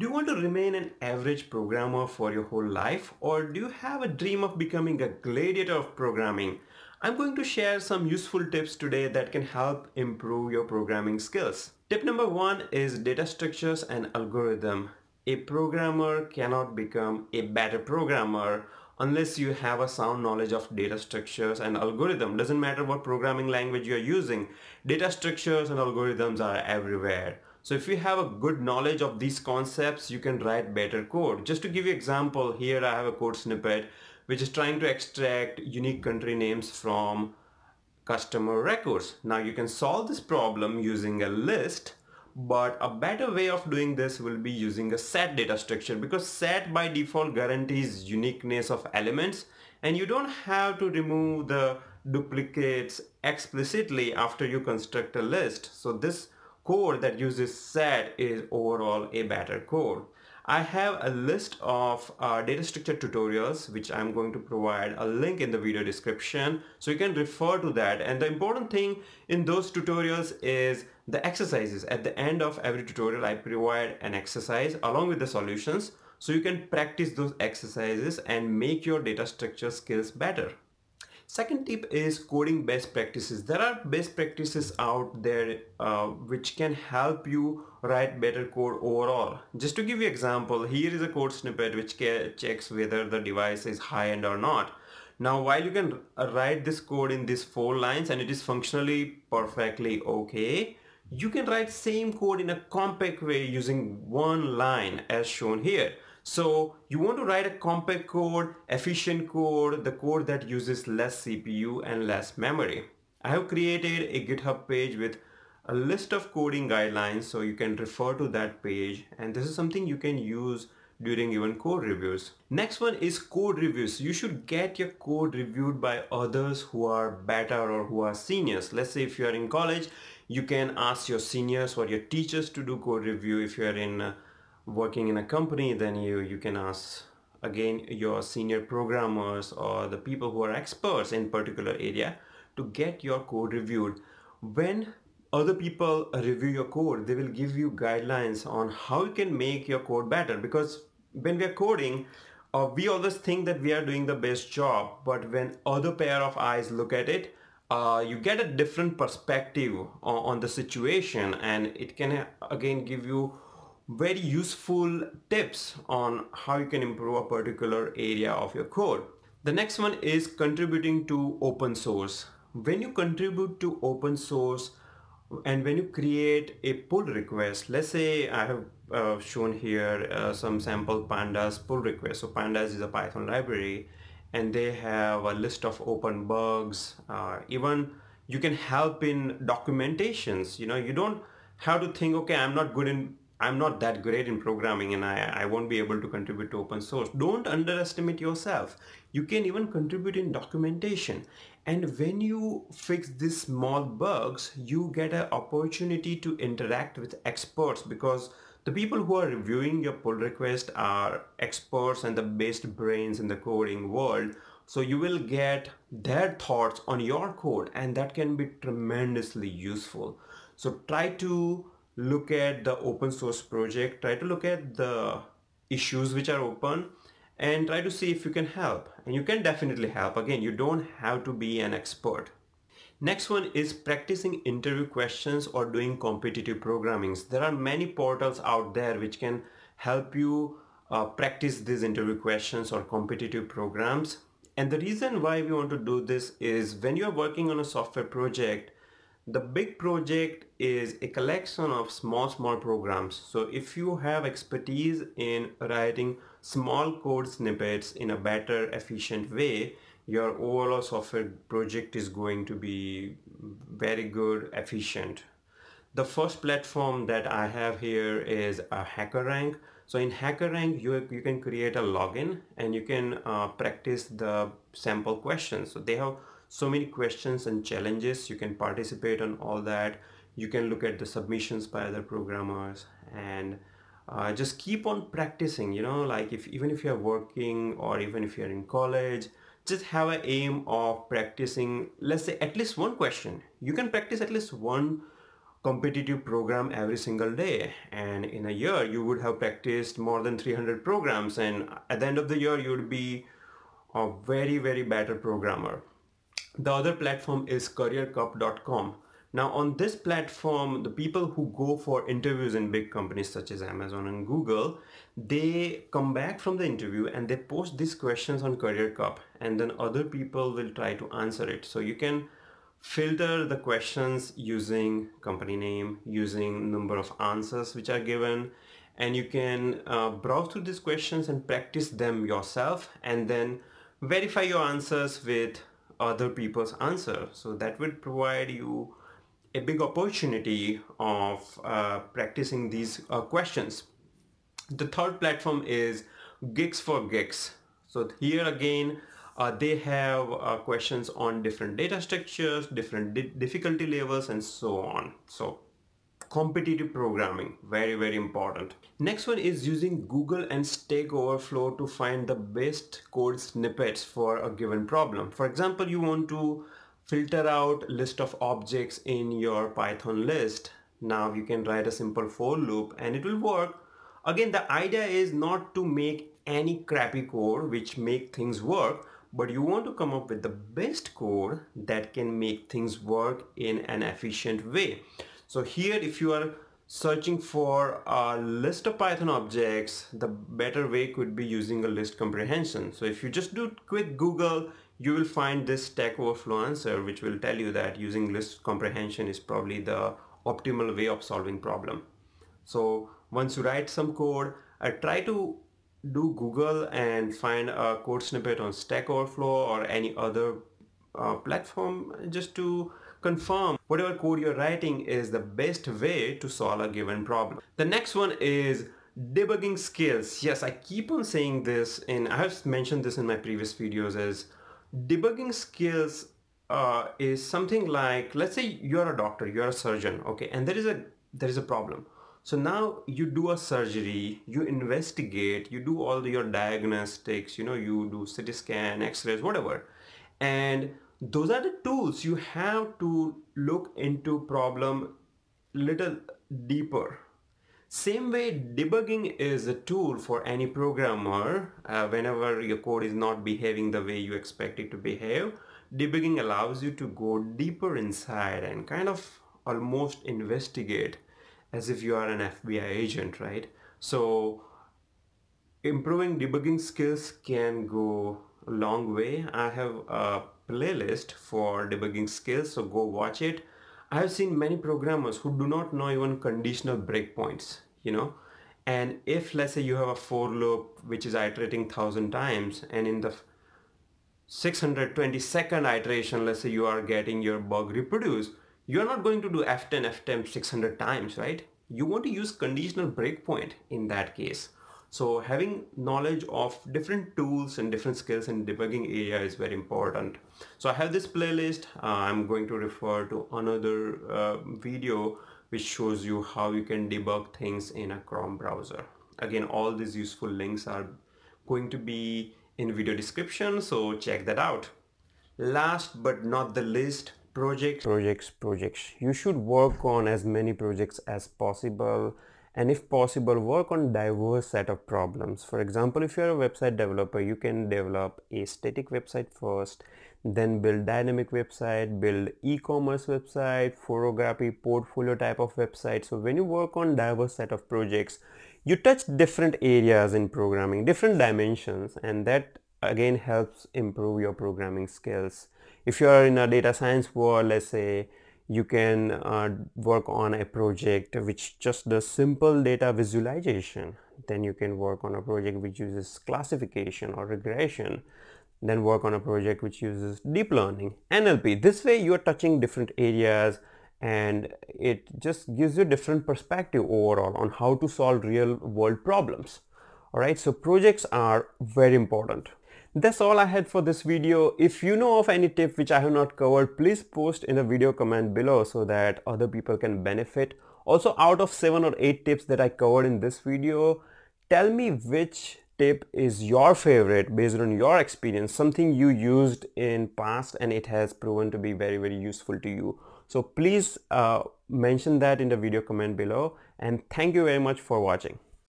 Do you want to remain an average programmer for your whole life or do you have a dream of becoming a gladiator of programming? I'm going to share some useful tips today that can help improve your programming skills. Tip number one is data structures and algorithm. A programmer cannot become a better programmer unless you have a sound knowledge of data structures and algorithm. Doesn't matter what programming language you're using, data structures and algorithms are everywhere. So if you have a good knowledge of these concepts, you can write better code. Just to give you example, here I have a code snippet which is trying to extract unique country names from customer records. Now you can solve this problem using a list but a better way of doing this will be using a set data structure because set by default guarantees uniqueness of elements and you don't have to remove the duplicates explicitly after you construct a list. So this code that uses set is overall a better code. I have a list of uh, data structure tutorials which I'm going to provide a link in the video description so you can refer to that and the important thing in those tutorials is the exercises at the end of every tutorial I provide an exercise along with the solutions so you can practice those exercises and make your data structure skills better. Second tip is coding best practices. There are best practices out there uh, which can help you write better code overall. Just to give you example, here is a code snippet which checks whether the device is high-end or not. Now while you can write this code in these four lines and it is functionally perfectly okay, you can write same code in a compact way using one line as shown here. So you want to write a compact code, efficient code, the code that uses less CPU and less memory. I have created a GitHub page with a list of coding guidelines so you can refer to that page and this is something you can use during even code reviews. Next one is code reviews. You should get your code reviewed by others who are better or who are seniors. Let's say if you are in college, you can ask your seniors or your teachers to do code review. If you are in uh, working in a company, then you, you can ask again your senior programmers or the people who are experts in particular area to get your code reviewed. When other people review your code, they will give you guidelines on how you can make your code better because when we are coding, uh, we always think that we are doing the best job, but when other pair of eyes look at it, uh, you get a different perspective on, on the situation and it can again give you very useful tips on how you can improve a particular area of your code. The next one is contributing to open source. When you contribute to open source and when you create a pull request, let's say I have uh, shown here uh, some sample pandas pull request. So pandas is a Python library and they have a list of open bugs. Uh, even you can help in documentations. You know, you don't have to think, okay, I'm not good in I'm not that great in programming and I, I won't be able to contribute to open source. Don't underestimate yourself. You can even contribute in documentation. And when you fix these small bugs, you get an opportunity to interact with experts because the people who are reviewing your pull request are experts and the best brains in the coding world. So you will get their thoughts on your code and that can be tremendously useful. So try to look at the open source project, try to look at the issues which are open and try to see if you can help. And you can definitely help. Again, you don't have to be an expert. Next one is practicing interview questions or doing competitive programming. There are many portals out there which can help you uh, practice these interview questions or competitive programs. And the reason why we want to do this is when you are working on a software project, the big project is a collection of small, small programs. So if you have expertise in writing small code snippets in a better, efficient way, your overall software project is going to be very good, efficient. The first platform that I have here is a HackerRank. So in HackerRank, you, you can create a login and you can uh, practice the sample questions. So they have so many questions and challenges you can participate on all that you can look at the submissions by other programmers and uh, just keep on practicing you know like if even if you're working or even if you're in college just have an aim of practicing let's say at least one question you can practice at least one competitive program every single day and in a year you would have practiced more than 300 programs and at the end of the year you would be a very very better programmer the other platform is careercup.com. Now on this platform, the people who go for interviews in big companies such as Amazon and Google, they come back from the interview and they post these questions on Career Cup and then other people will try to answer it. So you can filter the questions using company name, using number of answers which are given, and you can uh, browse through these questions and practice them yourself and then verify your answers with other people's answer. So that would provide you a big opportunity of uh, practicing these uh, questions. The third platform is Gigs for Gigs. So here again, uh, they have uh, questions on different data structures, different di difficulty levels and so on. So competitive programming very very important next one is using google and stack overflow to find the best code snippets for a given problem for example you want to filter out list of objects in your python list now you can write a simple for loop and it will work again the idea is not to make any crappy code which make things work but you want to come up with the best code that can make things work in an efficient way so here if you are searching for a list of Python objects, the better way could be using a list comprehension. So if you just do quick Google, you will find this Stack Overflow answer, which will tell you that using list comprehension is probably the optimal way of solving problem. So once you write some code, I try to do Google and find a code snippet on Stack Overflow or any other uh, platform just to confirm whatever code you're writing is the best way to solve a given problem. The next one is debugging skills. Yes, I keep on saying this and I have mentioned this in my previous videos Is debugging skills uh, is something like, let's say you're a doctor, you're a surgeon, okay, and there is a there is a problem. So now you do a surgery, you investigate, you do all your diagnostics, you know, you do CT scan, x-rays, whatever. And those are the tools you have to look into problem little deeper same way debugging is a tool for any programmer uh, whenever your code is not behaving the way you expect it to behave debugging allows you to go deeper inside and kind of almost investigate as if you are an FBI agent right so improving debugging skills can go long way. I have a playlist for debugging skills, so go watch it. I have seen many programmers who do not know even conditional breakpoints, you know. And if let's say you have a for loop which is iterating thousand times and in the 622nd iteration, let's say you are getting your bug reproduced, you're not going to do F10, F10 600 times, right? You want to use conditional breakpoint in that case. So having knowledge of different tools and different skills in debugging area is very important. So I have this playlist. Uh, I'm going to refer to another uh, video which shows you how you can debug things in a Chrome browser. Again, all these useful links are going to be in video description. So check that out. Last but not the least, projects, projects, projects. You should work on as many projects as possible and if possible work on diverse set of problems for example if you're a website developer you can develop a static website first then build dynamic website build e-commerce website photography portfolio type of website so when you work on diverse set of projects you touch different areas in programming different dimensions and that again helps improve your programming skills if you are in a data science world let's say you can uh, work on a project which just does simple data visualization then you can work on a project which uses classification or regression then work on a project which uses deep learning nlp this way you're touching different areas and it just gives you different perspective overall on how to solve real world problems all right so projects are very important that's all I had for this video. If you know of any tip which I have not covered, please post in the video comment below so that other people can benefit. Also out of 7 or 8 tips that I covered in this video, tell me which tip is your favorite based on your experience, something you used in past and it has proven to be very very useful to you. So please uh, mention that in the video comment below and thank you very much for watching.